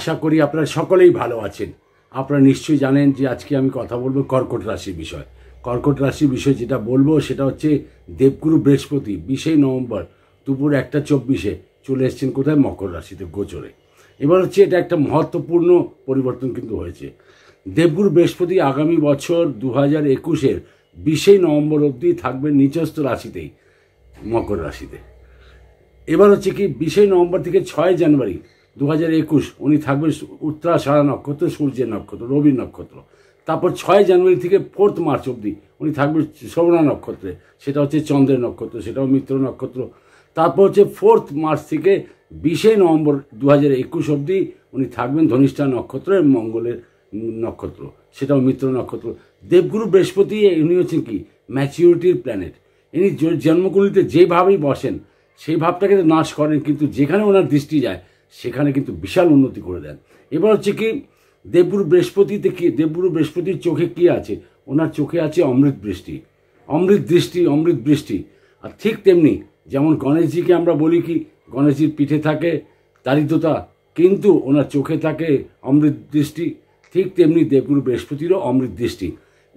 আশা করি আপনারা সকলেই ভালো আছেন আপনারা নিশ্চয়ই জানেন যে আজকে আমি কথা বলবো কর্কট রাশির বিষয় কর্কট রাশির বিষয় যেটা বলবো সেটা হচ্ছে দেবগুরু বৃহস্পতি বিশে নভেম্বর দুপুর একটা চব্বিশে চলে এসছেন কোথায় মকর রাশিতে গোচরে এবার হচ্ছে এটা একটা মহত্বপূর্ণ পরিবর্তন কিন্তু হয়েছে দেবগুরু বৃহস্পতি আগামী বছর দু হাজার একুশের বিশে নভেম্বর অবধি থাকবেন নিচস্থ রাশিতেই মকর রাশিতে এবার হচ্ছে কি বিশে নভেম্বর থেকে ছয় জানুয়ারি দু হাজার একুশ উনি থাকবেন উত্তরাষাঢ়া নক্ষত্র সূর্যের নক্ষত্র রবি নক্ষত্র তারপর ছয় জানুয়ারি থেকে ফোর্থ মার্চ অবধি উনি থাকবেন শ্রবণা নক্ষত্রে সেটা হচ্ছে চন্দ্রের নক্ষত্র সেটাও মিত্র নক্ষত্র তারপর হচ্ছে ফোর্থ মার্চ থেকে বিশে নভেম্বর দু হাজার একুশ অবধি উনি থাকবেন ধনিষ্ঠা এবং মঙ্গলের নক্ষত্র সেটাও মিত্র নক্ষত্র দেবগুরু বৃহস্পতি উনি হচ্ছেন কি ম্যাচিউরিটির প্ল্যানেট ইনি জন্মকুণ্ডিতে যেভাবেই বসেন সেই ভাবটাকে তো নাশ করেন কিন্তু যেখানে ওনার দৃষ্টি যায় সেখানে কিন্তু বিশাল উন্নতি করে দেন এবার হচ্ছে কি দেবগুরু বৃহস্পতিতে কি দেবগুরু বৃহস্পতির চোখে কি আছে ওনার চোখে আছে অমৃত বৃষ্টি অমৃত দৃষ্টি অমৃত বৃষ্টি আর ঠিক তেমনি যেমন গণেশজিকে আমরা বলি কি গণেশজির পিঠে থাকে দারিদ্রতা কিন্তু ওনার চোখে থাকে অমৃত দৃষ্টি ঠিক তেমনি দেবগুরু বৃহস্পতিরও অমৃত দৃষ্টি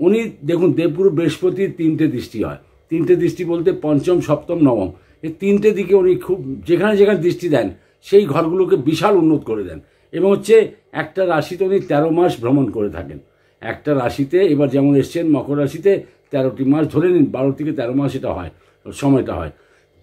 উনি দেখুন দেবগুরু বৃহস্পতির তিনটে দৃষ্টি হয় তিনটে দৃষ্টি বলতে পঞ্চম সপ্তম নবম এই তিনটে দিকে উনি খুব যেখানে যেখানে দৃষ্টি দেন সেই ঘরগুলোকে বিশাল উন্নত করে দেন এবং হচ্ছে একটা রাশিতে উনি তেরো মাস ভ্রমণ করে থাকেন একটা রাশিতে এবার যেমন এসছেন মকর রাশিতে তেরোটি মাস ধরে নিন বারো থেকে তেরো মাস এটা হয় সময়টা হয়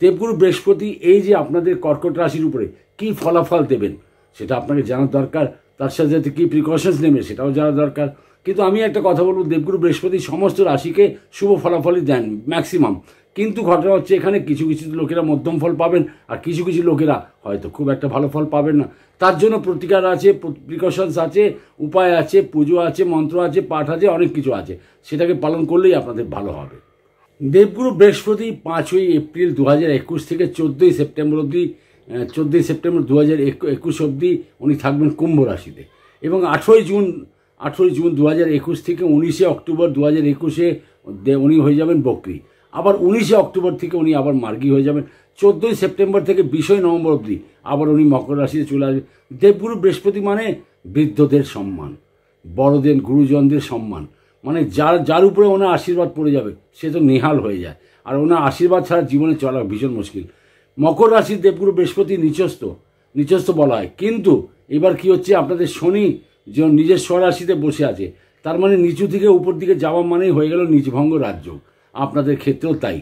দেবগুরু বৃহস্পতি এই যে আপনাদের কর্কট রাশির উপরে কি ফলাফল দেবেন সেটা আপনাকে জানার দরকার তার সাথে সাথে কী প্রিকশনস নেবে সেটাও জানা দরকার কিন্তু আমি একটা কথা বলবো দেবগুরু বৃহস্পতি সমস্ত রাশিকে শুভ ফলাফলই দেন ম্যাক্সিমাম কিন্তু ঘটনা হচ্ছে এখানে কিছু কিছু লোকেরা মধ্যম ফল পাবেন আর কিছু কিছু লোকেরা হয়তো খুব একটা ভালো ফল পাবেন না তার জন্য প্রতিকার আছে প্রিকশনস আছে উপায় আছে পুজো আছে মন্ত্র আছে পাঠ আছে অনেক কিছু আছে সেটাকে পালন করলেই আপনাদের ভালো হবে দেবগুরু বৃহস্পতি পাঁচই এপ্রিল দু হাজার থেকে চোদ্দোই সেপ্টেম্বর অবধি চোদ্দোই সেপ্টেম্বর দু হাজার একুশ অবধি উনি থাকবেন কুম্ভ রাশিতে এবং আঠেরোই জুন আঠেরোই জুন দু থেকে উনিশে অক্টোবর দু হাজার একুশে উনি হয়ে যাবেন বকরি আবার উনিশে অক্টোবর থেকে উনি আবার মার্গী হয়ে যাবেন চোদ্দোই সেপ্টেম্বর থেকে বিশই নভেম্বর অবধি আবার উনি মকর রাশিতে চলে আসবেন দেবগুরু বৃহস্পতি মানে বৃদ্ধদের সম্মান বড়দের গুরুজনদের সম্মান মানে যার যার উপরে ওনার আশীর্বাদ পড়ে যাবে সে তো নেহাল হয়ে যায় আর ওনার আশীর্বাদ ছাড়া জীবনে চলা ভীষণ মুশকিল মকর রাশির দেবগুরু বৃহস্পতি নিচস্ত নিচস্ত বলা হয় কিন্তু এবার কি হচ্ছে আপনাদের শনি যে নিজের স্বরাশিতে বসে আছে তার মানে নিচু থেকে উপর দিকে যাওয়া মানেই হয়ে গেল নিজভঙ্গ রাজযোগ আপনাদের ক্ষেত্রেও তাই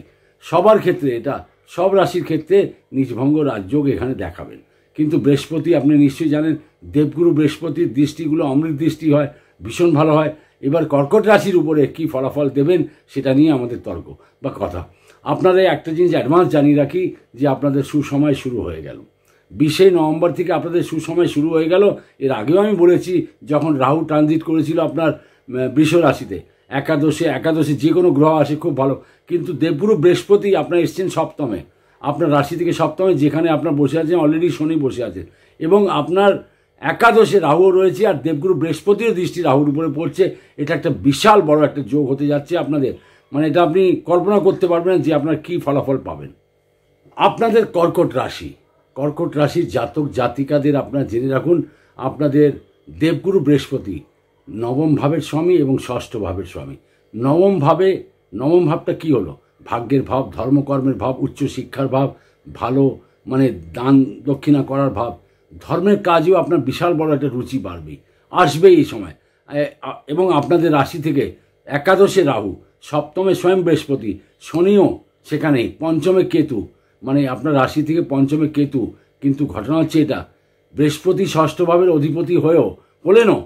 সবার ক্ষেত্রে এটা সব রাশির ক্ষেত্রে নিজভঙ্গ রাজযোগ এখানে দেখাবেন কিন্তু বৃহস্পতি আপনি নিশ্চয়ই জানেন দেবগুরু বৃহস্পতির দৃষ্টিগুলো অমৃত দৃষ্টি হয় ভীষণ ভালো হয় এবার কর্কট রাশির উপরে কি ফলাফল দেবেন সেটা নিয়ে আমাদের তর্ক বা কথা আপনারা একটা জিনিস অ্যাডভান্স জানিয়ে রাখি যে আপনাদের সুসময় শুরু হয়ে গেল বিশে নভেম্বর থেকে আপনাদের সুসময় শুরু হয়ে গেল এর আগেও আমি বলেছি যখন রাহু ট্রানজিট করেছিল আপনার বৃষ রাশিতে একাদশী একাদশী যে কোনো গ্রহ আসে খুব ভালো কিন্তু দেবগুরু বৃহস্পতি আপনার এসছেন সপ্তমে আপনার রাশি থেকে সপ্তমে যেখানে আপনার বসে আছেন অলরেডি শনি বসে আছেন এবং আপনার একাদশে রাহু রয়েছে আর দেবগুরু বৃহস্পতিও দৃষ্টি রাহুর উপরে পড়ছে এটা একটা বিশাল বড় একটা যোগ হতে যাচ্ছে আপনাদের মানে এটা আপনি কল্পনা করতে পারবেন যে আপনার কি ফলাফল পাবেন আপনাদের কর্কট রাশি কর্কট রাশির জাতক জাতিকাদের আপনারা জেনে রাখুন আপনাদের দেবগুরু বৃহস্পতি নবম ভাবের স্বামী এবং ষষ্ঠ ভাবের স্বামী নবম ভাবে নবম ভাবটা কি হলো ভাগ্যের ভাব ধর্মকর্মের ভাব উচ্চ শিক্ষার ভাব ভালো মানে দান দক্ষিণা করার ভাব ধর্মের কাজেও আপনার বিশাল বড় একটা রুচি বাড়বে আসবে এই সময় এবং আপনাদের রাশি থেকে একাদশে রাহু সপ্তমে স্বয়ং বৃহস্পতি শনিও সেখানে পঞ্চমে কেতু মানে আপনার রাশি থেকে পঞ্চমে কেতু কিন্তু ঘটনা হচ্ছে এটা বৃহস্পতি ষষ্ঠভাবের অধিপতি হয়েও হলেনও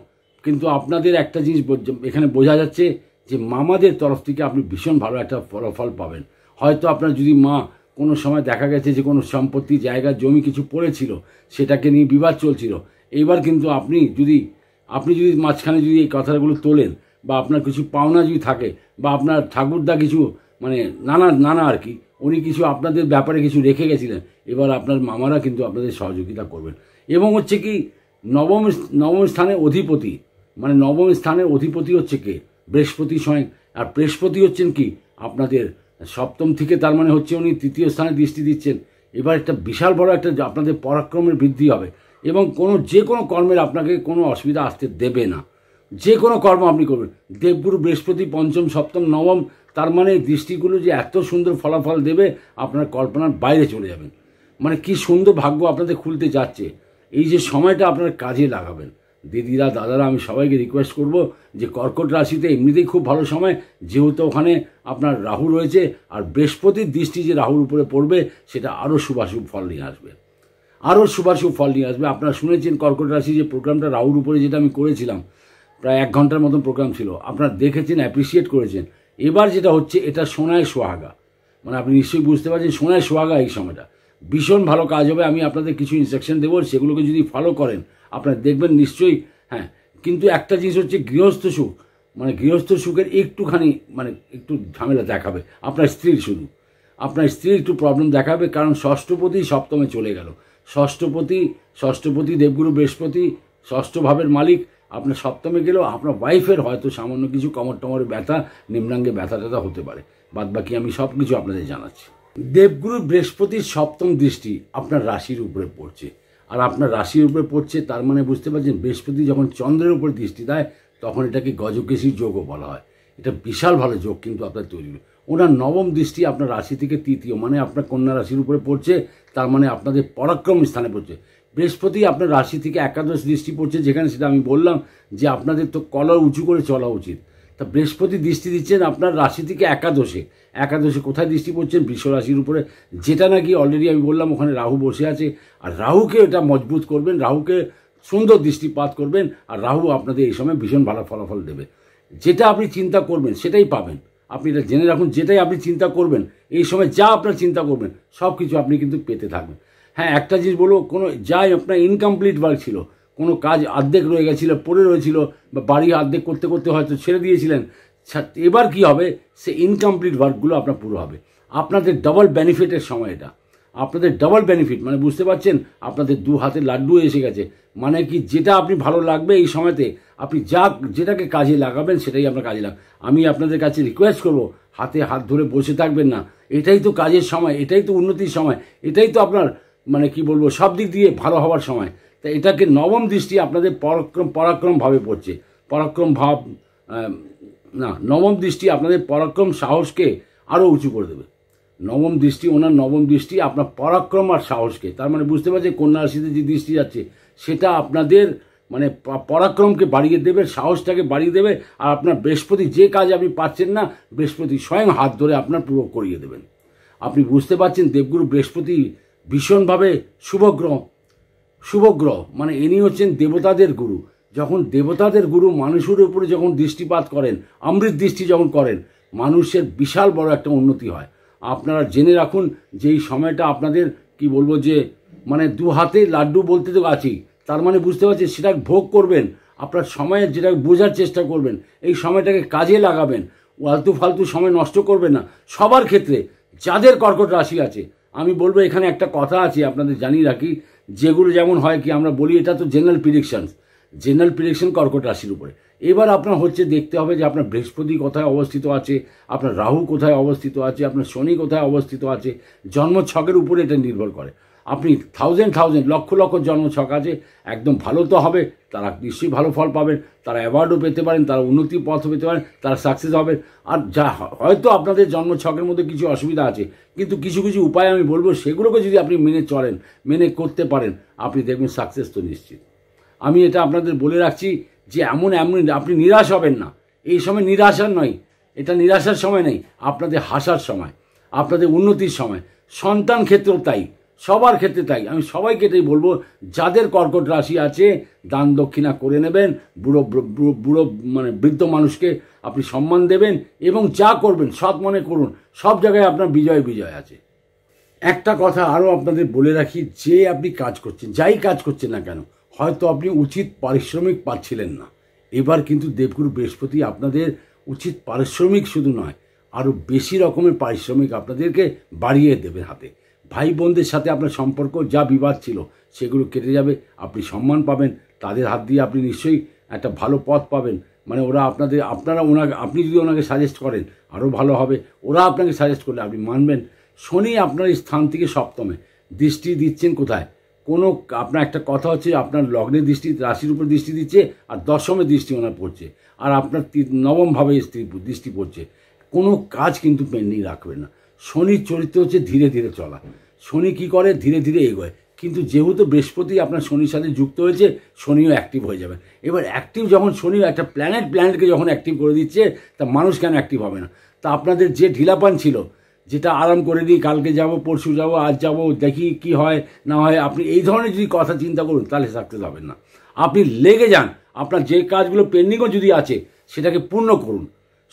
কিন্তু আপনাদের একটা জিনিস এখানে বোঝা যাচ্ছে যে মামাদের তরফ থেকে আপনি ভীষণ ভালো একটা ফলাফল পাবেন হয়তো আপনার যদি মা কোনো সময় দেখা গেছে যে কোনো সম্পত্তি জায়গা জমি কিছু পড়েছিল সেটাকে নিয়ে বিবাদ চলছিল এইবার কিন্তু আপনি যদি আপনি যদি মাঝখানে যদি এই কথাগুলো তোলেন বা আপনার কিছু পাওনা যদি থাকে বা আপনার ঠাকুরদা কিছু মানে নানা নানা আর কি উনি কিছু আপনাদের ব্যাপারে কিছু রেখে গেছিলেন এবার আপনার মামারা কিন্তু আপনাদের সহযোগিতা করবেন এবং হচ্ছে কি নবম নবম স্থানে অধিপতি মানে নবম স্থানের অধিপতি হচ্ছে কে বৃহস্পতি স্বয়ং আর বৃহস্পতি হচ্ছেন কি আপনাদের সপ্তম থেকে তার মানে হচ্ছে উনি তৃতীয় স্থানে দৃষ্টি দিচ্ছেন এবার একটা বিশাল বড় একটা আপনাদের পরাক্রমের বৃদ্ধি হবে এবং কোনো যে কোনো কর্মের আপনাকে কোনো অসুবিধা আসতে দেবে না যে কোনো কর্ম আপনি করবেন দেবগুরু বৃহস্পতি পঞ্চম সপ্তম নবম তার মানে দৃষ্টিগুলো যে এত সুন্দর ফলাফল দেবে আপনার কল্পনার বাইরে চলে যাবেন মানে কি সুন্দর ভাগ্য আপনাদের খুলতে যাচ্ছে এই যে সময়টা আপনার কাজে লাগাবেন দিদিরা দাদারা আমি সবাইকে রিকোয়েস্ট করব যে কর্কট রাশিতে এমনিতেই খুব ভালো সময় যেহেতু ওখানে আপনার রাহু রয়েছে আর বৃহস্পতির দৃষ্টি যে রাহুর উপরে পড়বে সেটা আরও শুভাশুভ ফল নিয়ে আসবে আরও শুভাশুভ ফল নিয়ে আসবে আপনারা শুনেছেন কর্কট রাশি যে প্রোগ্রামটা রাহুর উপরে যেটা আমি করেছিলাম প্রায় এক ঘন্টার মতন প্রোগ্রাম ছিল আপনারা দেখেছেন অ্যাপ্রিসিয়েট করেছেন এবার যেটা হচ্ছে এটা সোনায় সোহাগা মানে আপনি নিশ্চয়ই বুঝতে পারছেন সোনায় সোহাগা এই সময়টা ভীষণ ভালো কাজ হবে আমি আপনাদের কিছু ইনস্ট্রাকশন দেবো সেগুলোকে যদি ফলো করেন আপনারা দেখবেন নিশ্চয়ই হ্যাঁ কিন্তু একটা জিনিস হচ্ছে গৃহস্থ সুখ মানে গৃহস্থ সুখের একটুখানি মানে একটু ঝামেলা দেখাবে আপনার স্ত্রীর শুধু আপনার স্ত্রীর একটু প্রবলেম দেখাবে কারণ ষষ্ঠপতি সপ্তমে চলে গেল ষষ্ঠপতি ষষ্ঠপতি দেবগুরু বৃহস্পতি ষষ্ঠ ভাবের মালিক আপনার সপ্তমে গেলেও আপনার ওয়াইফের হয়তো সামান্য কিছু কমর টমর ব্যথা নিম্নাঙ্গে ব্যথা ট্যাথা হতে পারে বাদ বাকি আমি সব কিছু আপনাদের জানাচ্ছি দেবগুরু বৃহস্পতির সপ্তম দৃষ্টি আপনার রাশির উপরে পড়ছে আর আপনার রাশির উপরে পড়ছে তার মানে বুঝতে পারছেন বৃহস্পতি যখন চন্দ্রের উপর দৃষ্টি দেয় তখন এটাকে গজকেশীর যোগও বলা হয় এটা বিশাল ভালো যোগ কিন্তু আপনার তৈরি ওনার নবম দৃষ্টি আপনার রাশি থেকে তৃতীয় মানে আপনার কন্যা রাশির উপরে পড়ছে তার মানে আপনাদের পরাক্রম স্থানে পড়ছে বৃহস্পতি আপনার রাশি থেকে একাদশ দৃষ্টি পড়ছে যেখানে সেটা আমি বললাম যে আপনাদের তো কলার উঁচু করে চলা উচিত তা বৃহস্পতি দৃষ্টি দিচ্ছেন আপনার রাশি থেকে একাদশে একাদশে কোথায় দৃষ্টি পড়ছেন বৃষ রাশির উপরে যেটা নাকি অলরেডি আমি বললাম ওখানে রাহু বসে আছে আর রাহুকে এটা মজবুত করবেন রাহুকে সুন্দর দৃষ্টিপাত করবেন আর রাহু আপনাদের এই সময় ভীষণ ভালো ফলাফল দেবে যেটা আপনি চিন্তা করবেন সেটাই পাবেন আপনি এটা জেনে রাখুন যেটাই আপনি চিন্তা করবেন এই সময় যা আপনার চিন্তা করবেন সব কিছু আপনি কিন্তু পেতে থাকবেন হ্যাঁ একটা জিনিস বলবো কোনো যাই আপনার ইনকমপ্লিট ওয়ার্ক ছিল কোনো কাজ আর্ধেক রয়ে গেছিল পড়ে রয়েছিল বা বাড়ি আর্ধেক করতে করতে হয়তো ছেড়ে দিয়েছিলেন এবার কি হবে সে ইনকমপ্লিট ওয়ার্কগুলো আপনার পুরো হবে আপনাদের ডবল বেনিফিটের সময় এটা আপনাদের ডবল বেনিফিট মানে বুঝতে পারছেন আপনাদের দু হাতে লাড্ডু এসে গেছে মানে কি যেটা আপনি ভালো লাগবে এই সময়তে আপনি যা যেটাকে কাজে লাগাবেন সেটাই আপনার কাজে লাগ আমি আপনাদের কাছে রিকোয়েস্ট করব হাতে হাত ধরে বসে থাকবেন না এটাই তো কাজের সময় এটাই তো উন্নতির সময় এটাই তো আপনার মানে কি বলবো সব দিক দিয়ে ভালো হওয়ার সময় তা এটাকে নবম দৃষ্টি আপনাদের পরাক্রম পরাক্রম ভাবে পড়ছে পরাক্রম ভাব না নবম দৃষ্টি আপনাদের পরাক্রম সাহসকে আরও উঁচু করে দেবে নবম দৃষ্টি ওনার নবম দৃষ্টি আপনার পরাক্রম আর সাহসকে তার মানে বুঝতে পারছে কন্যা রাশিতে যে দৃষ্টি যাচ্ছে সেটা আপনাদের মানে পরাক্রমকে বাড়িয়ে দেবে সাহসটাকে বাড়িয়ে দেবে আর আপনার বৃহস্পতি যে কাজ আপনি পাচ্ছেন না বৃহস্পতি স্বয়ং হাত ধরে আপনার পুরো করিয়ে দেবেন আপনি বুঝতে পারছেন দেবগুরু বৃহস্পতি ভীষণভাবে শুভগ্রহ শুভগ্রহ মানে ইনি হচ্ছেন দেবতাদের গুরু যখন দেবতাদের গুরু মানুষের উপরে যখন দৃষ্টিপাত করেন অমৃত দৃষ্টি যখন করেন মানুষের বিশাল বড় একটা উন্নতি হয় আপনারা জেনে রাখুন যে এই সময়টা আপনাদের কি বলবো যে মানে দু হাতে লাড্ডু বলতে তো আছি তার মানে বুঝতে পারছি সেটা ভোগ করবেন আপনার সময়ের যেটা বোঝার চেষ্টা করবেন এই সময়টাকে কাজে লাগাবেন ওয়ালতু ফালতু সময় নষ্ট করবেন না সবার ক্ষেত্রে যাদের কর্কট রাশি আছে আমি বলবো এখানে একটা কথা আছে আপনাদের জানিয়ে রাখি যেগুলো যেমন হয় কি আমরা বলি এটা তো জেনারেল প্রিডিকশানস জেনারেল প্রিডিকশন কর্কট রাশির উপরে এবার আপনার হচ্ছে দেখতে হবে যে আপনার বৃহস্পতি কোথায় অবস্থিত আছে আপনার রাহু কোথায় অবস্থিত আছে আপনার শনি কোথায় অবস্থিত আছে জন্ম ছকের উপরে এটা নির্ভর করে আপনি থাউজেন্ড থাউজেন্ড লক্ষ লক্ষ ছক আছে একদম ভালো তো হবে তারা নিশ্চয়ই ভালো ফল পাবেন তারা অ্যাওয়ার্ডও পেতে পারেন তারা উন্নতির পথ পেতে পারেন তারা সাকসেস হবে আর যা হয়তো আপনাদের জন্ম ছকের মধ্যে কিছু অসুবিধা আছে কিন্তু কিছু কিছু উপায় আমি বলবো সেগুলোকে যদি আপনি মেনে চলেন মেনে করতে পারেন আপনি দেখবেন সাকসেস তো নিশ্চিত আমি এটা আপনাদের বলে রাখছি যে এমন এমন আপনি নিরাশ হবেন না এই সময় নিরাশার নয় এটা নিরাশার সময় নেই আপনাদের হাসার সময় আপনাদের উন্নতির সময় সন্তান ক্ষেত্রেও তাই সবার ক্ষেত্রে তাই আমি সবাইকে এটাই বলবো যাদের কর্কট রাশি আছে দান দক্ষিণা করে নেবেন বুড়ো বুড়ো মানে বৃদ্ধ মানুষকে আপনি সম্মান দেবেন এবং যা করবেন সৎ মনে করুন সব জায়গায় আপনার বিজয় বিজয় আছে একটা কথা আরও আপনাদের বলে রাখি যে আপনি কাজ করছেন যাই কাজ করছেন না কেন হয়তো আপনি উচিত পারিশ্রমিক পাচ্ছিলেন না এবার কিন্তু দেবগুরু বৃহস্পতি আপনাদের উচিত পারিশ্রমিক শুধু নয় আরও বেশি রকমের পারিশ্রমিক আপনাদেরকে বাড়িয়ে দেবে হাতে ভাই বোনদের সাথে আপনার সম্পর্ক যা বিবাদ ছিল সেগুলো কেটে যাবে আপনি সম্মান পাবেন তাদের হাত দিয়ে আপনি নিশ্চয়ই একটা ভালো পথ পাবেন মানে ওরা আপনাদের আপনারা ওনাকে আপনি যদি ওনাকে সাজেস্ট করেন আরও ভালো হবে ওরা আপনাকে সাজেস্ট করলে আপনি মানবেন শনি আপনার স্থান থেকে সপ্তমে দৃষ্টি দিচ্ছেন কোথায় কোনো আপনার একটা কথা হচ্ছে আপনার লগ্নে দৃষ্টি রাশির উপর দৃষ্টি দিচ্ছে আর দশমে দৃষ্টি ওনার পড়ছে আর আপনার নবমভাবে দৃষ্টি পড়ছে কোনো কাজ কিন্তু পেন্ডিং রাখবে না শনির চরিত্র হচ্ছে ধীরে ধীরে চলা শনি কি করে ধীরে ধীরে এগোয় কিন্তু যেহেতু বৃহস্পতি আপনার শনির সাথে যুক্ত হয়েছে শনিও অ্যাক্টিভ হয়ে যাবে এবার অ্যাক্টিভ যখন শনি একটা প্ল্যানেট প্ল্যানেটকে যখন অ্যাক্টিভ করে দিচ্ছে তা মানুষ কেন অ্যাক্টিভ হবে না তা আপনাদের যে ঢিলাপান ছিল যেটা আরাম করে দিই কালকে যাব পরশু যাব আজ যাব দেখি কি হয় না হয় আপনি এই ধরনের যদি কথা চিন্তা করুন তাহলে সাকসেস হবেন না আপনি লেগে যান আপনার যে কাজগুলো পেন্ডিংও যদি আছে সেটাকে পূর্ণ করুন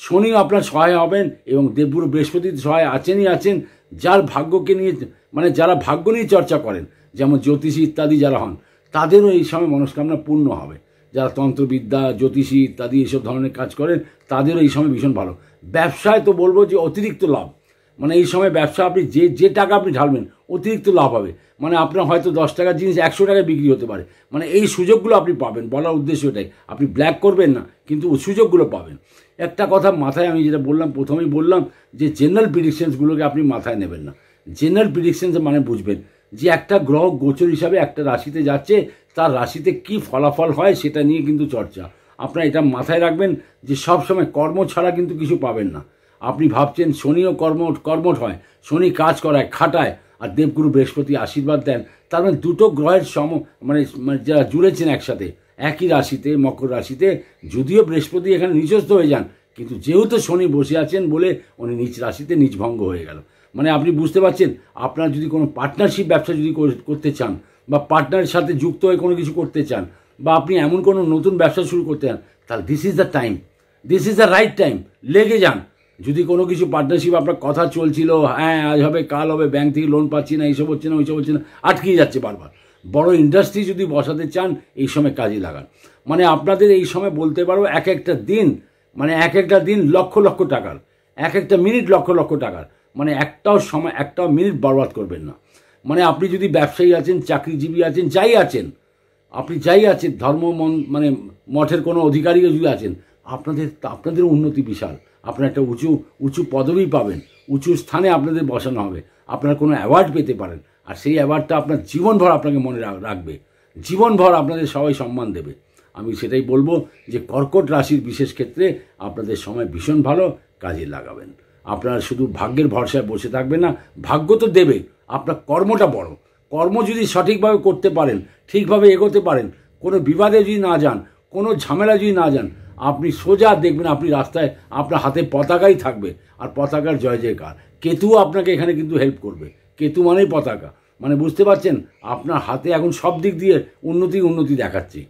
শনি আপনার সহায় হবেন এবং দেবগুরু বৃহস্পতির সহায় আছেনই আছেন যার ভাগ্যকে নিয়ে মানে যারা ভাগ্য নিয়ে চর্চা করেন যেমন জ্যোতিষী ইত্যাদি যারা হন তাদেরও এই সময় মনস্কামনা পূর্ণ হবে যারা তন্ত্রবিদ্যা জ্যোতিষী ইত্যাদি এইসব ধরনের কাজ করেন তাদেরও এই সময় ভীষণ ভালো ব্যবসায় তো বলবো যে অতিরিক্ত লাভ মানে এই সময় ব্যবসা আপনি যে যে টাকা আপনি ঢালবেন অতিরিক্ত লাভ হবে মানে আপনার হয়তো দশ টাকার জিনিস একশো টাকায় বিক্রি হতে পারে মানে এই সুযোগগুলো আপনি পাবেন বলার উদ্দেশ্য এটাই আপনি ব্ল্যাক করবেন না কিন্তু সুযোগগুলো পাবেন একটা কথা মাথায় আমি যেটা বললাম প্রথমেই বললাম যে জেনারেল প্রিডিকশনসগুলোকে আপনি মাথায় নেবেন না জেনারেল প্রিডিকশনস মানে বুঝবেন যে একটা গ্রহ গোচর হিসাবে একটা রাশিতে যাচ্ছে তার রাশিতে কি ফলাফল হয় সেটা নিয়ে কিন্তু চর্চা আপনার এটা মাথায় রাখবেন যে সবসময় কর্ম ছাড়া কিন্তু কিছু পাবেন না আপনি ভাবছেন শনিও কর্ম কর্মট হয় শনি কাজ করায় খাটায় আর দেবগুরু বৃহস্পতি আশীর্বাদ দেন তার মানে দুটো গ্রহের সম মানে, মানে যারা জুড়েছেন একসাথে একই রাশিতে মকর রাশিতে যদিও বৃহস্পতি এখানে নিচস্থ হয়ে যান কিন্তু যেহেতু শনি বসে আছেন বলে উনি নিজ রাশিতে নিজ ভঙ্গ হয়ে গেল মানে আপনি বুঝতে পারছেন আপনার যদি কোনো পার্টনারশিপ ব্যবসা যদি করতে চান বা পার্টনারের সাথে যুক্ত হয়ে কোনো কিছু করতে চান বা আপনি এমন কোনো নতুন ব্যবসা শুরু করতে চান তাহলে this is the time this is the right time লেগে যান যদি কোনো কিছু পার্টনারশিপ আপনার কথা চলছিল হ্যাঁ আজ হবে কাল হবে ব্যাংক থেকে লোন পাচ্ছি না এইসব হচ্ছে না ওইসব হচ্ছে না আটকিয়ে যাচ্ছে বারবার বড় ইন্ডাস্ট্রি যদি বসাতে চান এই সময় কাজে লাগান মানে আপনাদের এই সময় বলতে পারো এক একটা দিন মানে এক একটা দিন লক্ষ লক্ষ টাকার এক একটা মিনিট লক্ষ লক্ষ টাকার মানে একটাও সময় একটাও মিনিট বরবাদ করবেন না মানে আপনি যদি ব্যবসায়ী আছেন চাকরিজীবী আছেন যাই আছেন আপনি যাই আছেন ধর্ম মন মানে মঠের কোনো অধিকারী যদি আছেন আপনাদের আপনাদের উন্নতি বিশাল আপনার একটা উঁচু উঁচু পদবি পাবেন উঁচু স্থানে আপনাদের বসানো হবে আপনার কোনো অ্যাওয়ার্ড পেতে পারেন আর সেই অ্যাওয়ার্ডটা আপনার জীবনভর আপনাকে মনে রাখবে জীবনভর আপনাদের সবাই সম্মান দেবে আমি সেটাই বলবো যে কর্কট রাশির বিশেষ ক্ষেত্রে আপনাদের সময় ভীষণ ভালো কাজে লাগাবেন আপনারা শুধু ভাগ্যের ভরসায় বসে থাকবে না ভাগ্য তো দেবে আপনার কর্মটা বড় কর্ম যদি সঠিকভাবে করতে পারেন ঠিকভাবে এগোতে পারেন কোনো বিবাদে যদি না যান কোনো ঝামেলা যদি না যান আপনি সোজা দেখবেন আপনি রাস্তায় আপনার হাতে পতাকাই থাকবে আর পতাকার জয় জয়কার কেতু আপনাকে এখানে কিন্তু হেল্প করবে কেতু মানেই পতাকা মানে বুঝতে পারছেন আপনার হাতে এখন সব দিক দিয়ে উন্নতি উন্নতি দেখাচ্ছে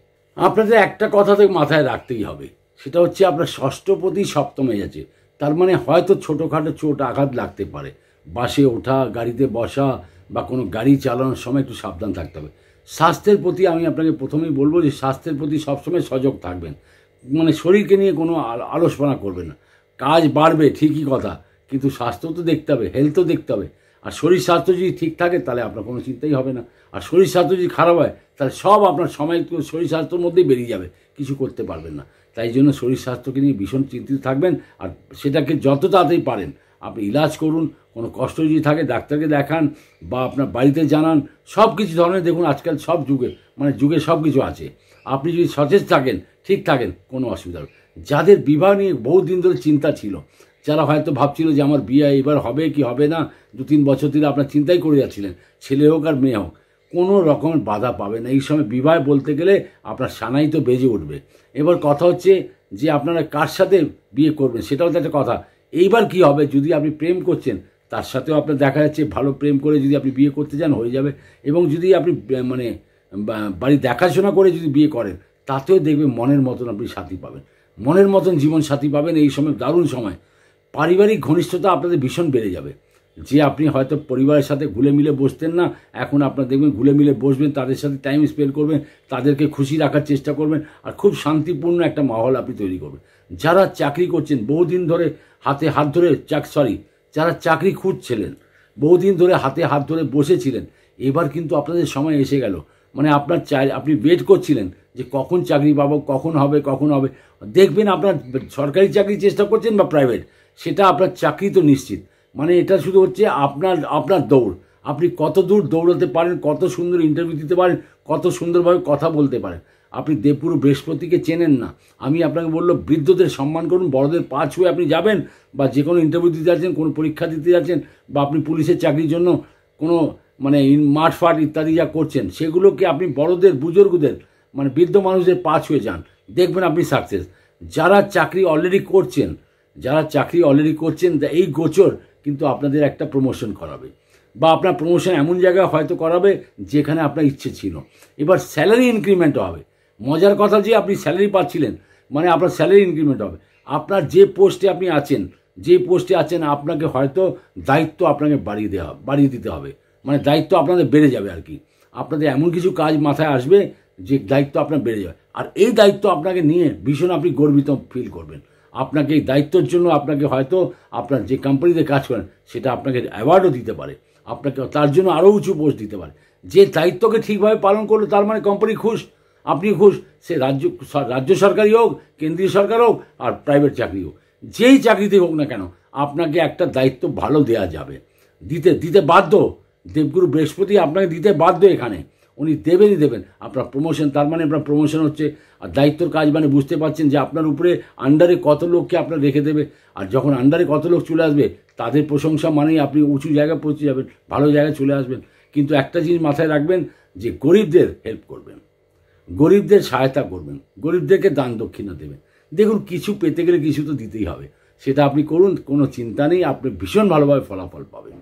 আপনাদের একটা কথা তো মাথায় রাখতেই হবে সেটা হচ্ছে আপনার ষষ্ঠপতি সপ্তমে গেছে তার মানে হয়তো ছোটোখাটো চোট আঘাত লাগতে পারে বাসে ওঠা গাড়িতে বসা বা কোনো গাড়ি চালানোর সময় একটু সাবধান থাকতে হবে স্বাস্থ্যের প্রতি আমি আপনাকে প্রথমেই বলবো যে স্বাস্থ্যের প্রতি সবসময় সজগ থাকবেন মানে শরীরকে নিয়ে কোনো আলোচনা করবেন না কাজ বাড়বে ঠিকই কথা কিন্তু স্বাস্থ্য তো দেখতে হবে হেলথও দেখতে হবে আর শরীর স্বাস্থ্য যদি ঠিক থাকে তাহলে আপনার কোনো চিন্তাই হবে না আর শরীর স্বাস্থ্য যদি খারাপ হয় তাহলে সব আপনার সময় শরীর স্বাস্থ্যর মধ্যেই বেরিয়ে যাবে কিছু করতে পারবেন না তাই জন্য শরীর স্বাস্থ্যকে নিয়ে ভীষণ চিন্তিত থাকবেন আর সেটাকে যত তাড়াতাড়ি পারেন আপনি ইলাজ করুন কোনো কষ্ট যদি থাকে ডাক্তারকে দেখান বা আপনার বাড়িতে জানান সব কিছু ধরনের দেখুন আজকাল সব যুগে মানে যুগে সব কিছু আছে আপনি যদি সচেত থাকেন ঠিক থাকেন কোনো অসুবিধা যাদের বিবাহ নিয়ে বহু দিন ধরে চিন্তা ছিল যারা হয়তো ভাবছিল যে আমার বিয়ে এবার হবে কি হবে না দু তিন বছর ধরে আপনার চিন্তাই করে যাচ্ছিলেন ছেলে হোক আর মেয়ে হোক কোনো রকমের বাধা পাবে না এই সময় বিবাহ বলতে গেলে আপনার সানাই তো বেজে উঠবে এবার কথা হচ্ছে যে আপনারা কার সাথে বিয়ে করবেন সেটাও তো একটা কথা এইবার কি হবে যদি আপনি প্রেম করছেন তার সাথেও আপনার দেখা যাচ্ছে ভালো প্রেম করে যদি আপনি বিয়ে করতে যান হয়ে যাবে এবং যদি আপনি মানে বাড়ি দেখাশোনা করে যদি বিয়ে করেন তাতেও দেখবে মনের মতন আপনি সাথী পাবেন মনের মতন জীবন সাথী পাবেন এই সময় দারুণ সময় পারিবারিক ঘনিষ্ঠতা আপনাদের ভীষণ বেড়ে যাবে যে আপনি হয়তো পরিবারের সাথে ঘুলে মিলে বসতেন না এখন আপনার দেখবেন ঘুলে মিলে বসবেন তাদের সাথে টাইম স্পেন্ড করবেন তাদেরকে খুশি রাখার চেষ্টা করবেন আর খুব শান্তিপূর্ণ একটা মহল আপনি তৈরি করবেন যারা চাকরি করছেন বহুদিন ধরে হাতে হাত ধরে চাক সরি যারা চাকরি খুঁজছিলেন বহুদিন ধরে হাতে হাত ধরে বসেছিলেন এবার কিন্তু আপনাদের সময় এসে গেল মানে আপনার চাই আপনি ওয়েট করছিলেন যে কখন চাকরি পাবো কখন হবে কখন হবে দেখবেন আপনার সরকারি চাকরি চেষ্টা করছেন বা প্রাইভেট সেটা আপনার চাকরি তো নিশ্চিত মানে এটা শুধু হচ্ছে আপনার আপনার দৌড় আপনি কত দূর দৌড়াতে পারেন কত সুন্দর ইন্টারভিউ দিতে পারেন কত সুন্দরভাবে কথা বলতে পারেন আপনি দেবপুরু বৃহস্পতিকে চেনেন না আমি আপনাকে বললো বৃদ্ধদের সম্মান করুন বড়দের পা ছুঁয়ে আপনি যাবেন বা যে কোনো ইন্টারভিউ দিতে যাচ্ছেন কোনো পরীক্ষা দিতে যাচ্ছেন বা আপনি পুলিশের চাকরির জন্য কোনো মানে মাঠ ফাট ইত্যাদি যা করছেন সেগুলোকে আপনি বড়দের বুজুর্গদের মানে বৃদ্ধ মানুষদের পা ছুঁয়ে যান দেখবেন আপনি সাকসেস যারা চাকরি অলরেডি করছেন যারা চাকরি অলরেডি করছেন এই গোচর কিন্তু আপনাদের একটা প্রমোশন করাবে বা আপনার প্রমোশন এমন জায়গায় হয়তো করাবে যেখানে আপনার ইচ্ছে ছিল এবার স্যালারি ইনক্রিমেন্ট হবে মজার কথা যে আপনি স্যালারি পাচ্ছিলেন মানে আপনার স্যালারি ইনক্রিমেন্ট হবে আপনার যে পোস্টে আপনি আছেন যে পোস্টে আছেন আপনাকে হয়তো দায়িত্ব আপনাকে বাড়িয়ে দেওয়া বাড়িয়ে দিতে হবে মানে দায়িত্ব আপনাদের বেড়ে যাবে আর কি আপনাদের এমন কিছু কাজ মাথায় আসবে যে দায়িত্ব আপনার বেড়ে যাবে আর এই দায়িত্ব আপনাকে নিয়ে ভীষণ আপনি গর্বিত ফিল করবেন আপনাকে এই দায়িত্বর জন্য আপনাকে হয়তো আপনার যে কোম্পানিতে কাজ করেন সেটা আপনাকে অ্যাওয়ার্ডও দিতে পারে আপনাকে তার জন্য আরও উঁচু পোস্ট দিতে পারে যে দায়িত্বকে ঠিকভাবে পালন করলো তার মানে কোম্পানি খুশ আপনি খুশ সে রাজ্য রাজ্য সরকারই হোক কেন্দ্রীয় সরকার হোক আর প্রাইভেট চাকরি হোক যেই চাকরিতে হোক না কেন আপনাকে একটা দায়িত্ব ভালো দেয়া যাবে দিতে দিতে বাধ্য দেবগুরু বৃহস্পতি আপনাকে দিতে বাধ্য এখানে উনি দেবেনই দেবেন আপনার প্রমোশন তার মানে আপনার প্রমোশন হচ্ছে আর দায়িত্বর কাজ মানে বুঝতে পারছেন যে আপনার উপরে আন্ডারে কত লোককে আপনার রেখে দেবে আর যখন আন্ডারে কত লোক চলে আসবে তাদের প্রশংসা মানেই আপনি উঁচু জায়গায় পৌঁছে যাবেন ভালো জায়গায় চলে আসবেন কিন্তু একটা জিনিস মাথায় রাখবেন যে গরিবদের হেল্প করবেন গরিবদের সহায়তা করবেন গরিবদেরকে দান দক্ষিণা দেবেন দেখুন কিছু পেতে গেলে কিছু তো দিতেই হবে সেটা আপনি করুন কোনো চিন্তা নেই আপনি ভীষণ ভালোভাবে ফলাফল পাবেন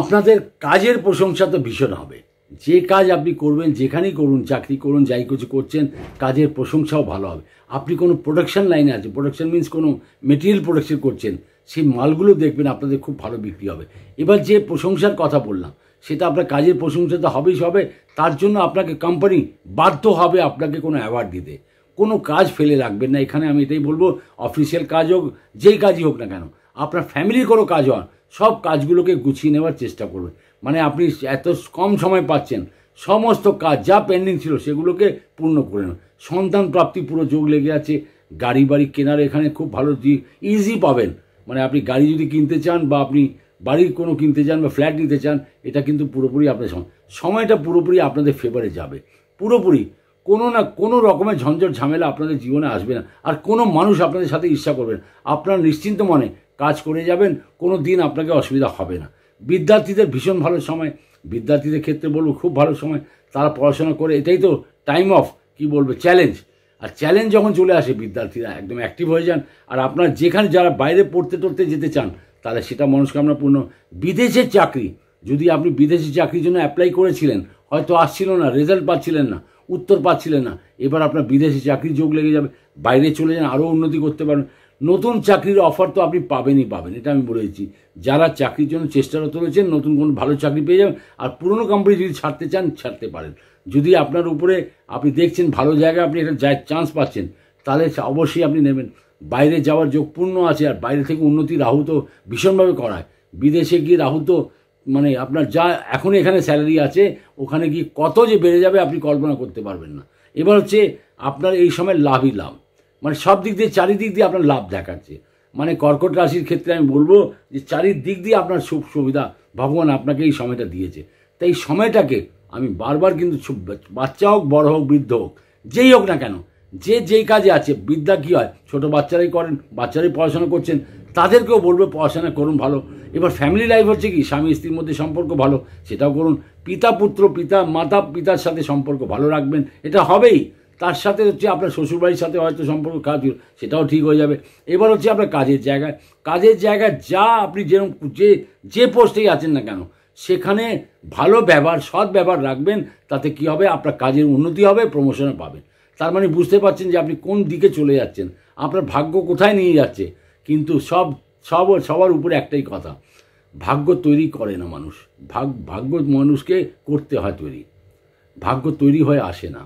আপনাদের কাজের প্রশংসা তো ভীষণ হবে যে কাজ আপনি করবেন যেখানেই করুন চাকরি করুন যাই কিছু করছেন কাজের প্রশংসাও ভালো হবে আপনি কোনো প্রোডাকশন লাইনে আছে প্রোডাকশন মিনস কোনো মেটেরিয়াল প্রোডাকশন করছেন সেই মালগুলো দেখবেন আপনাদের খুব ভালো বিক্রি হবে এবার যে প্রশংসার কথা বললাম সেটা আপনার কাজের প্রশংসা তো হবেই হবে তার জন্য আপনাকে কোম্পানি বাধ্য হবে আপনাকে কোনো অ্যাওয়ার্ড দিতে কোনো কাজ ফেলে রাখবেন না এখানে আমি এটাই বলবো অফিসিয়াল কাজ হোক যেই কাজই হোক না কেন আপনার ফ্যামিলির কোনো কাজ হন সব কাজগুলোকে গুছিয়ে নেওয়ার চেষ্টা করবেন মানে আপনি এত কম সময় পাচ্ছেন সমস্ত কাজ যা পেন্ডিং ছিল সেগুলোকে পূর্ণ করে নেন সন্তান প্রাপ্তি পুরো যোগ লেগে আছে গাড়ি বাড়ি কেনার এখানে খুব ভালো ইজি পাবেন মানে আপনি গাড়ি যদি কিনতে চান বা আপনি বাড়ির কোনো কিনতে চান বা ফ্ল্যাট নিতে চান এটা কিন্তু পুরোপুরি আপনার সময় সময়টা পুরোপুরি আপনাদের ফেভারে যাবে পুরোপুরি কোনো না কোনো রকমের ঝঞ্ঝট ঝামেলা আপনাদের জীবনে আসবে না আর কোনো মানুষ আপনাদের সাথে ঈর্ষা করবে না আপনার নিশ্চিন্ত মনে কাজ করে যাবেন কোনো দিন আপনাকে অসুবিধা হবে না বিদ্যার্থীদের ভীষণ ভালো সময় বিদ্যার্থীদের ক্ষেত্রে বলবো খুব ভালো সময় তারা পড়াশোনা করে এটাই তো টাইম অফ কি বলবে চ্যালেঞ্জ আর চ্যালেঞ্জ যখন চলে আসে বিদ্যার্থীরা একদম অ্যাক্টিভ হয়ে যান আর আপনার যেখানে যারা বাইরে পড়তে টড়তে যেতে চান তাহলে সেটা মনস্কামনা পূর্ণ বিদেশের চাকরি যদি আপনি বিদেশি চাকরির জন্য অ্যাপ্লাই করেছিলেন হয়তো আসছিল না রেজাল্ট পাচ্ছিলেন না উত্তর পাচ্ছিলেন না এবার আপনার বিদেশি চাকরির যোগ লেগে যাবে বাইরে চলে যান আরও উন্নতি করতে পারবেন নতুন চাকরির অফার তো আপনি পাবেনই পাবেন এটা আমি বলেছি যারা চাকরির জন্য চেষ্টারত রয়েছেন নতুন কোনো ভালো চাকরি পেয়ে যাবেন আর পুরনো কোম্পানি যদি ছাড়তে চান ছাড়তে পারেন যদি আপনার উপরে আপনি দেখছেন ভালো জায়গায় আপনি একটা যায় চান্স পাচ্ছেন তাহলে অবশ্যই আপনি নেবেন বাইরে যাওয়ার যোগপূর্ণ আছে আর বাইরে থেকে উন্নতি রাহু তো ভীষণভাবে করায় বিদেশে গিয়ে রাহু তো মানে আপনার যা এখন এখানে স্যালারি আছে ওখানে গিয়ে কত যে বেড়ে যাবে আপনি কল্পনা করতে পারবেন না এবার হচ্ছে আপনার এই সময় লাভই লাভ মানে সব দিক দিয়ে চারিদিক দিয়ে আপনার লাভ দেখাচ্ছে মানে কর্কট রাশির ক্ষেত্রে আমি বলবো যে চারিদিক দিয়ে আপনার সুখ সুবিধা ভগবান আপনাকে এই সময়টা দিয়েছে তাই এই সময়টাকে আমি বারবার কিন্তু বাচ্চা হোক বড় হোক বৃদ্ধ হোক যেই হোক না কেন যে যেই কাজে আছে বিদ্যা কী হয় ছোটো বাচ্চারাই করেন বাচ্চারাই পড়াশোনা করছেন তাদেরকেও বলবে পড়াশোনা করুন ভালো এবার ফ্যামিলি লাইফ হচ্ছে কি স্বামী স্ত্রীর মধ্যে সম্পর্ক ভালো সেটাও করুন পিতা পুত্র পিতা মাতা পিতার সাথে সম্পর্ক ভালো রাখবেন এটা হবেই তার সাথে হচ্ছে আপনার শ্বশুরবাড়ির সাথে হয়তো সম্পর্ক খারাপ ছিল সেটাও ঠিক হয়ে যাবে এবার হচ্ছে আপনার কাজের জায়গায় কাজের জায়গায় যা আপনি যেরকম যে যে পোস্টেই আছেন না কেন সেখানে ভালো ব্যবহার সৎ ব্যবহার রাখবেন তাতে কি হবে আপনার কাজের উন্নতি হবে প্রমোশনে পাবেন তার মানে বুঝতে পারছেন যে আপনি কোন দিকে চলে যাচ্ছেন আপনার ভাগ্য কোথায় নিয়ে যাচ্ছে কিন্তু সব সব সবার উপরে একটাই কথা ভাগ্য তৈরি করে না মানুষ ভাগ ভাগ্য মানুষকে করতে হয় তৈরি ভাগ্য তৈরি হয়ে আসে না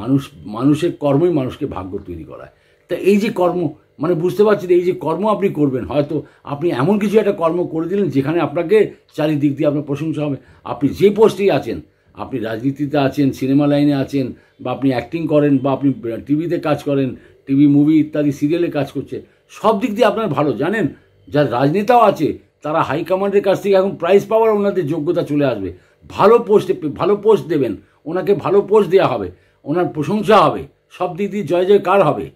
মানুষ মানুষের কর্মই মানুষকে ভাগ্য তৈরি করায় তা এই যে কর্ম মানে বুঝতে পারছি এই যে কর্ম আপনি করবেন হয়তো আপনি এমন কিছু একটা কর্ম করে দিলেন যেখানে আপনাকে চারিদিক দিয়ে আপনার প্রশংসা হবে আপনি যে পোস্টেই আছেন আপনি রাজনীতিতে আছেন সিনেমা লাইনে আছেন বা আপনি অ্যাক্টিং করেন বা আপনি টিভিতে কাজ করেন টিভি মুভি ইত্যাদি সিরিয়ালে কাজ করছে সব দিক দিয়ে আপনার ভালো জানেন যার রাজনেতাও আছে তারা হাইকমান্ডের কাছ থেকে এখন প্রাইজ পাওয়ার ওনাদের যোগ্যতা চলে আসবে ভালো পোস্টে ভালো পোস্ট দেবেন ওনাকে ভালো পোস্ট দেওয়া হবে ওনার প্রশংসা হবে সব দিক দিয়ে জয় জয়কার হবে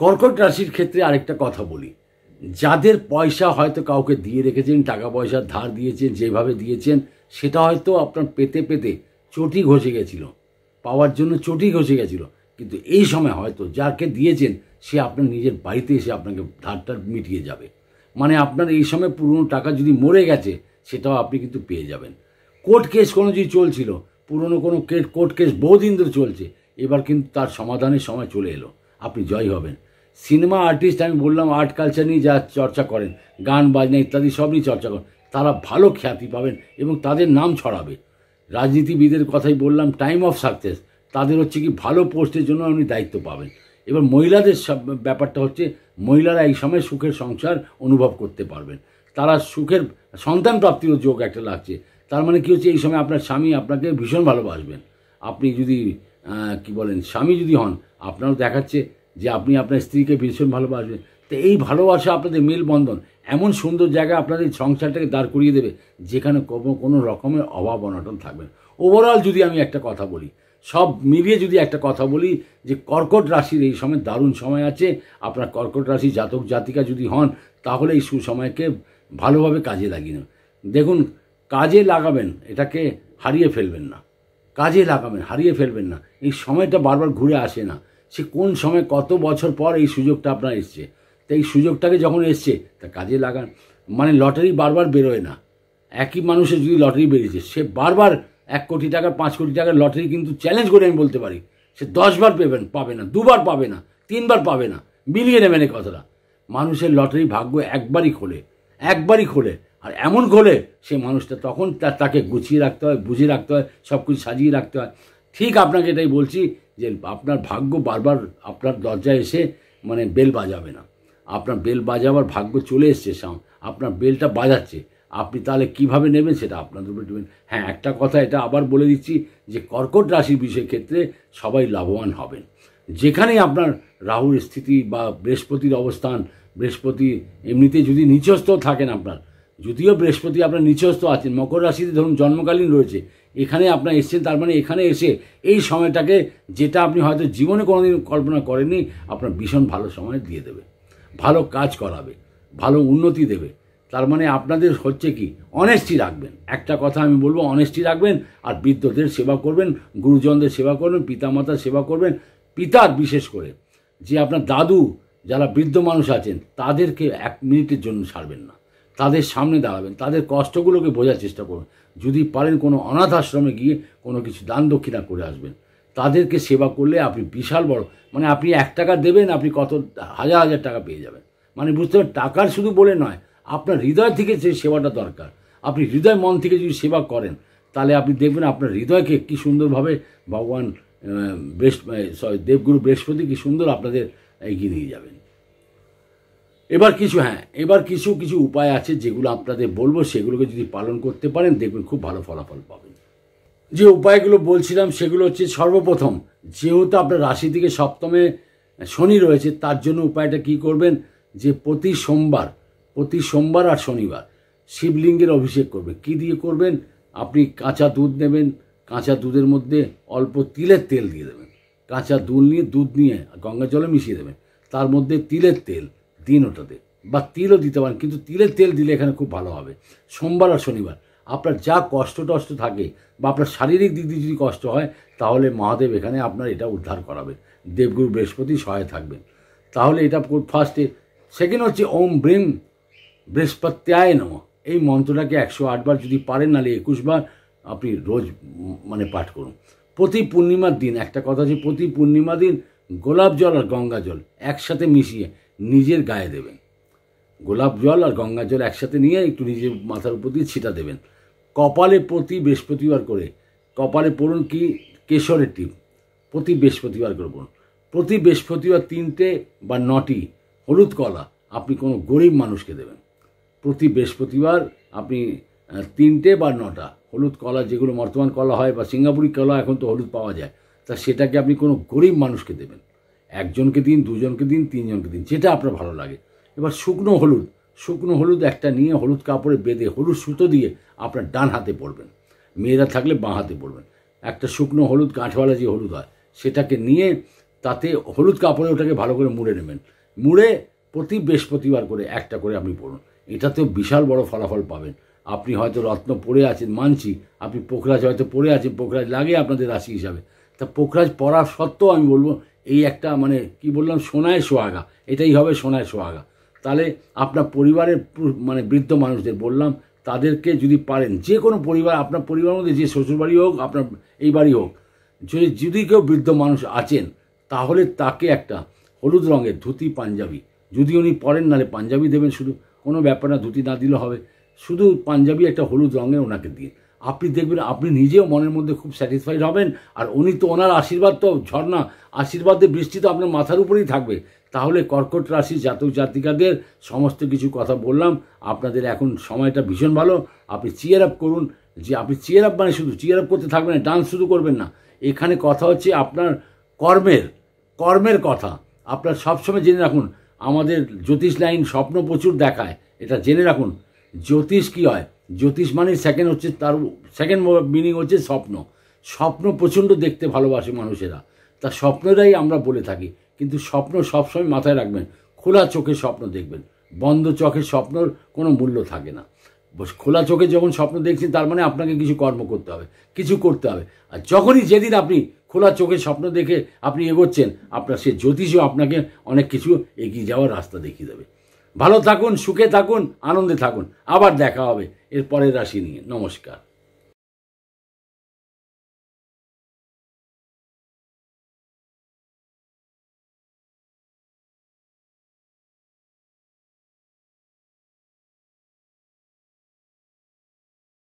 কর্কট রাশির ক্ষেত্রে আরেকটা কথা বলি যাদের পয়সা হয়তো কাউকে দিয়ে রেখেছেন টাকা পয়সা ধার দিয়েছেন যেভাবে দিয়েছেন সেটা হয়তো আপনার পেতে পেতে চটি ঘষে গেছিল পাওয়ার জন্য চটি ঘষে গেছিল কিন্তু এই সময় হয়তো যাকে দিয়েছেন সে আপনার নিজের বাড়িতে এসে আপনাকে ধারটা মিটিয়ে যাবে মানে আপনার এই সময় পুরনো টাকা যদি মরে গেছে সেটাও আপনি কিন্তু পেয়ে যাবেন কোর্ট কেস কোনো যদি চলছিল পুরনো কোনো কেস কোর্ট কেস বহুদিন ধরে চলছে এবার কিন্তু তার সমাধানের সময় চলে এলো আপনি জয় হবেন সিনেমা আর্টিস্ট আমি বললাম আর্ট কালচার নিয়ে যা চর্চা করেন গান বাজনা ইত্যাদি সব নিয়ে চর্চা করেন তারা ভালো খ্যাতি পাবেন এবং তাদের নাম ছড়াবে রাজনীতিবিদের কথাই বললাম টাইম অফ সাকসেস তাদের হচ্ছে কি ভালো পোস্টের জন্য আপনি দায়িত্ব পাবেন এবার মহিলাদের সব ব্যাপারটা হচ্ছে মহিলারা এই সময় সুখের সংসার অনুভব করতে পারবেন তারা সুখের সন্তান প্রাপ্তিরও যোগ একটা লাগছে তার মানে কী হচ্ছে এই সময় আপনার স্বামী আপনাকে ভীষণ ভালোবাসবেন আপনি যদি কি বলেন স্বামী যদি হন আপনারও দেখাচ্ছে যে আপনি আপনার স্ত্রীকে ভীষণ ভালোবাসবেন তো এই ভালোবাসা আপনাদের মেলবন্ধন এমন সুন্দর জায়গা আপনাদের সংসারটাকে দাঁড় করিয়ে দেবে যেখানে কোনো কোনো রকমের অভাব অনটন থাকবে ওভারঅল যদি আমি একটা কথা বলি সব মিলিয়ে যদি একটা কথা বলি যে কর্কট রাশির এই সময় দারুণ সময় আছে আপনার কর্কট রাশি জাতক জাতিকা যদি হন তাহলে এই সুসময়কে ভালোভাবে কাজে লাগিয়ে দেখুন কাজে লাগাবেন এটাকে হারিয়ে ফেলবেন না কাজে লাগাবেন হারিয়ে ফেলবেন না এই সময়টা বারবার ঘুরে আসে না সে কোন সময় কত বছর পর এই সুযোগটা আপনার এসছে তা এই সুযোগটাকে যখন এসছে তা কাজে লাগান মানে লটারি বারবার বেরোয় না একই মানুষের যদি লটারি বেরিয়েছে সে বারবার এক কোটি টাকা পাঁচ কোটি টাকার লটারি কিন্তু চ্যালেঞ্জ করে আমি বলতে পারি সে দশবার পেবেন পাবে না দুবার পাবে না তিনবার পাবে না মিলিয়ে নেবেন এই কথাটা মানুষের লটারি ভাগ্য একবারই খোলে একবারই খোলে আর এমন করে সেই মানুষটা তখন তাকে গুছিয়ে রাখতে হয় বুঝিয়ে রাখতে হয় সব কিছু সাজিয়ে রাখতে হয় ঠিক আপনাকে এটাই বলছি যে আপনার ভাগ্য বারবার আপনার দরজায় এসে মানে বেল বাজাবে না আপনার বেল বাজাবার ভাগ্য চলে এসছে আপনার বেলটা বাজাচ্ছে আপনি তাহলে কিভাবে নেবেন সেটা আপনাদের উপর ডিপেন্ড হ্যাঁ একটা কথা এটা আবার বলে দিচ্ছি যে কর্কট রাশির বিষয় ক্ষেত্রে সবাই লাভবান হবেন যেখানে আপনার রাহুর স্থিতি বা বৃহস্পতির অবস্থান বৃহস্পতি এমনিতে যদি নিচস্থ থাকেন আপনার যদিও বৃহস্পতি আপনার নিচস্থ আছেন মকর রাশিতে ধরুন জন্মকালীন রয়েছে এখানে আপনার এসছেন তার মানে এখানে এসে এই সময়টাকে যেটা আপনি হয়তো জীবনে কোনোদিন কল্পনা করেননি আপনার ভীষণ ভালো সময় দিয়ে দেবে ভালো কাজ করাবে ভালো উন্নতি দেবে তার মানে আপনাদের হচ্ছে কি অনেস্টি রাখবেন একটা কথা আমি বলবো অনেস্টি রাখবেন আর বৃদ্ধদের সেবা করবেন গুরুজনদের সেবা করবেন পিতামাতার সেবা করবেন পিতার বিশেষ করে যে আপনার দাদু যারা বৃদ্ধ মানুষ আছেন তাদেরকে এক মিনিটের জন্য ছাড়বেন না তাদের সামনে দাঁড়াবেন তাদের কষ্টগুলোকে বোঝার চেষ্টা করবেন যদি পারেন কোনো অনাথ আশ্রমে গিয়ে কোনো কিছু দান দক্ষিণা করে আসবেন তাদেরকে সেবা করলে আপনি বিশাল বড় মানে আপনি এক টাকা দেবেন আপনি কত হাজার হাজার টাকা পেয়ে যাবেন মানে বুঝতে পারেন টাকার শুধু বলে নয় আপনার হৃদয় থেকে সেই সেবাটা দরকার আপনি হৃদয় মন থেকে যদি সেবা করেন তাহলে আপনি দেখবেন আপনার হৃদয়কে কি সুন্দরভাবে ভগবান বৃহস্প সরি দেবগুরু বৃহস্পতি কি সুন্দর আপনাদের এগিয়ে নিয়ে যাবেন এবার কিছু হ্যাঁ এবার কিছু কিছু উপায় আছে যেগুলো আপনাদের বলবো সেগুলোকে যদি পালন করতে পারেন দেখবেন খুব ভালো ফলাফল পাবেন যে উপায়গুলো বলছিলাম সেগুলো হচ্ছে সর্বপ্রথম যেহেতু আপনার রাশি থেকে সপ্তমে শনি রয়েছে তার জন্য উপায়টা কি করবেন যে প্রতি সোমবার প্রতি সোমবার আর শনিবার শিবলিঙ্গের অভিষেক করবেন কি দিয়ে করবেন আপনি কাঁচা দুধ নেবেন কাঁচা দুধের মধ্যে অল্প তিলের তেল দিয়ে দেবেন কাঁচা দুধ নিয়ে দুধ নিয়ে গঙ্গা জলে মিশিয়ে দেবেন তার মধ্যে তিলের তেল দিন ওটাতে বা তিলও দিতে পারেন কিন্তু তিলের তেল দিলে এখানে খুব ভালো হবে সোমবার আর শনিবার আপনার যা কষ্ট টষ্ট থাকে বা আপনার শারীরিক দিক দিয়ে যদি কষ্ট হয় তাহলে মহাদেব এখানে আপনার এটা উদ্ধার করাবেন দেবগুরু বৃহস্পতি সহায় থাকবেন তাহলে এটা ফার্স্টে সেকেন্ড হচ্ছে ওম ব্রিম বৃহস্পত্যায় নম এই মন্ত্রটাকে একশো আটবার যদি পারেন নাহলে একুশবার আপনি রোজ মানে পাঠ করুন প্রতি পূর্ণিমার দিন একটা কথা আছে প্রতি পূর্ণিমা দিন গোলাপ জল আর গঙ্গা জল একসাথে মিশিয়ে নিজের গায়ে দেবেন গোলাপ জল আর গঙ্গা জল একসাথে নিয়ে একটু নিজের মাথার উপর দিয়ে ছিটা দেবেন কপালে প্রতি বৃহস্পতিবার করে কপালে পড়ুন কি কেশরের টিপ প্রতি বৃহস্পতিবার করে পড়ুন প্রতি বৃহস্পতিবার তিনটে বা নটি হলুদ কলা আপনি কোনো গরিব মানুষকে দেবেন প্রতি বৃহস্পতিবার আপনি তিনটে বা নটা হলুদ কলা যেগুলো বর্তমান কলা হয় বা সিঙ্গাপুরি কলা এখন তো হলুদ পাওয়া যায় তা সেটাকে আপনি কোনো গরিব মানুষকে দেবেন একজনকে দিন দুজনকে দিন তিনজনকে দিন যেটা আপনার ভালো লাগে এবার শুকনো হলুদ শুকনো হলুদ একটা নিয়ে হলুদ কাপড়ে বেঁধে হলুদ সুতো দিয়ে আপনার ডান হাতে পড়বেন মেয়েরা থাকলে বাঁ হাতে পড়বেন একটা শুকনো হলুদ কাঁঠওয়ালা যে হলুদ হয় সেটাকে নিয়ে তাতে হলুদ কাপড়ে ওটাকে ভালো করে মুড়ে নেবেন মুড়ে প্রতি বৃহস্পতিবার করে একটা করে আপনি পড়ুন এটাতেও বিশাল বড় ফলাফল পাবেন আপনি হয়তো রত্ন পড়ে আছেন মানছি আপনি পোখরাজ হয়তো পড়ে আছেন পোখরাজ লাগে আপনাদের রাশি হিসাবে তা পোখরাজ পড়া সত্ত্বেও আমি বলবো এই একটা মানে কি বললাম সোনায় সোহাগা এটাই হবে সোনায় সোহাগা তাহলে আপনার পরিবারের মানে বৃদ্ধ মানুষদের বললাম তাদেরকে যদি পারেন যে কোনো পরিবার আপনার পরিবার মধ্যে যে শ্বশুরবাড়ি হোক আপনার এই বাড়ি হোক যদি যদি কেউ বৃদ্ধ মানুষ আছেন তাহলে তাকে একটা হলুদ রঙের ধুতি পাঞ্জাবি যদি উনি পরেন নালে পাঞ্জাবি দেবেন শুধু কোনো ব্যাপার না ধুতি না দিলে হবে শুধু পাঞ্জাবি একটা হলুদ রঙের ওনাকে দিয়ে আপনি দেখবেন আপনি নিজেও মনের মধ্যে খুব স্যাটিসফাইড হবেন আর উনি তো ওনার আশীর্বাদ তো ঝর্ণা আশীর্বাদে বৃষ্টি তো আপনার মাথার উপরেই থাকবে তাহলে কর্কট রাশি জাতক জাতিকাদের সমস্ত কিছু কথা বললাম আপনাদের এখন সময়টা ভীষণ ভালো আপনি চিয়ার আপ করুন যে আপনি চিয়ার আপ মানে শুধু চিয়ার আপ করতে থাকবেন না ডান্স শুধু করবেন না এখানে কথা হচ্ছে আপনার কর্মের কর্মের কথা আপনার সবসময় জেনে রাখুন আমাদের জ্যোতিষ লাইন স্বপ্ন প্রচুর দেখায় এটা জেনে রাখুন জ্যোতিষ কী হয় জ্যোতিষ মানে সেকেন্ড হচ্ছে তার সেকেন্ড মিনিং হচ্ছে স্বপ্ন স্বপ্ন প্রচণ্ড দেখতে ভালোবাসে মানুষেরা তা স্বপ্নটাই আমরা বলে থাকি কিন্তু স্বপ্ন সবসময় মাথায় রাখবেন খোলা চোখে স্বপ্ন দেখবেন বন্ধ চোখে স্বপ্নর কোনো মূল্য থাকে না খোলা চোখে যখন স্বপ্ন দেখছেন তার মানে আপনাকে কিছু কর্ম করতে হবে কিছু করতে হবে আর যখনই যেদিন আপনি খোলা চোখে স্বপ্ন দেখে আপনি এগোচ্ছেন আপনার সে জ্যোতিষও আপনাকে অনেক কিছু এগিয়ে যাওয়ার রাস্তা দেখিয়ে দেবে ভালো থাকুন সুখে থাকুন আনন্দে থাকুন আবার দেখা হবে এর পরের রাশি নিয়ে নমস্কার